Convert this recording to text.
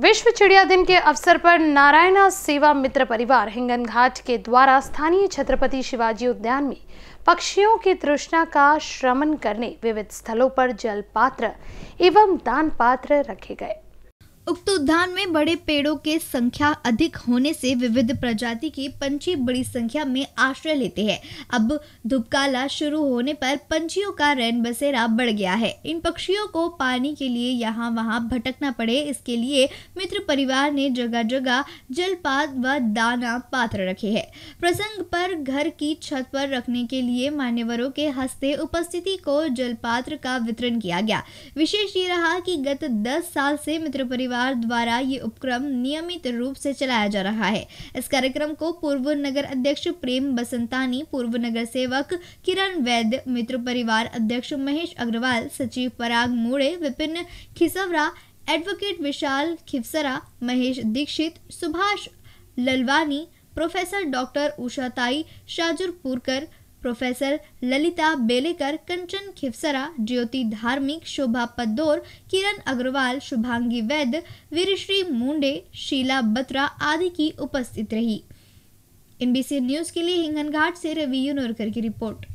विश्व चिड़िया दिन के अवसर पर नारायणा सेवा मित्र परिवार हिंगन घाट के द्वारा स्थानीय छत्रपति शिवाजी उद्यान में पक्षियों की तृष्णा का श्रमण करने विविध स्थलों पर जल पात्र एवं दान पात्र रखे गए उक्त उद्यान में बड़े पेड़ों के संख्या अधिक होने से विविध प्रजाति के पंछी बड़ी संख्या में आश्रय लेते हैं अब धुपकाला शुरू होने पर पंछियों का रैन बसेरा बढ़ गया है इन पक्षियों को पानी के लिए यहाँ वहाँ भटकना पड़े इसके लिए मित्र परिवार ने जगह जगह जलपात व दाना पात्र रखे है प्रसंग पर घर की छत पर रखने के लिए मान्यवरों के हस्ते उपस्थिति को जलपात्र का वितरण किया गया विशेष ये रहा कि गत दस साल से मित्र परिवार परिवार द्वारा ये उपक्रम नियमित रूप से चलाया जा रहा है इस कार्यक्रम को पूर्व नगर अध्यक्ष प्रेम बसंतानी पूर्व नगर सेवक किरण वैद्य मित्र परिवार अध्यक्ष महेश अग्रवाल सचिव Parag Mode Vipin Khiswara advocate Vishal Khivsara Mahesh Dixit Subhash Lalwani professor doctor Ushatai Shajurpurkar professor Lalita Belekar Kanchan Khivsara Jyoti Dharmik Shobha पद्दोर किरण अग्रवाल शुभांगी वैद्य वीरश्री मुंडे शीला बत्रा आदि की उपस्थित रही एनबीसी न्यूज के लिए हिंगनघाट से रवि यूनोरकर की रिपोर्ट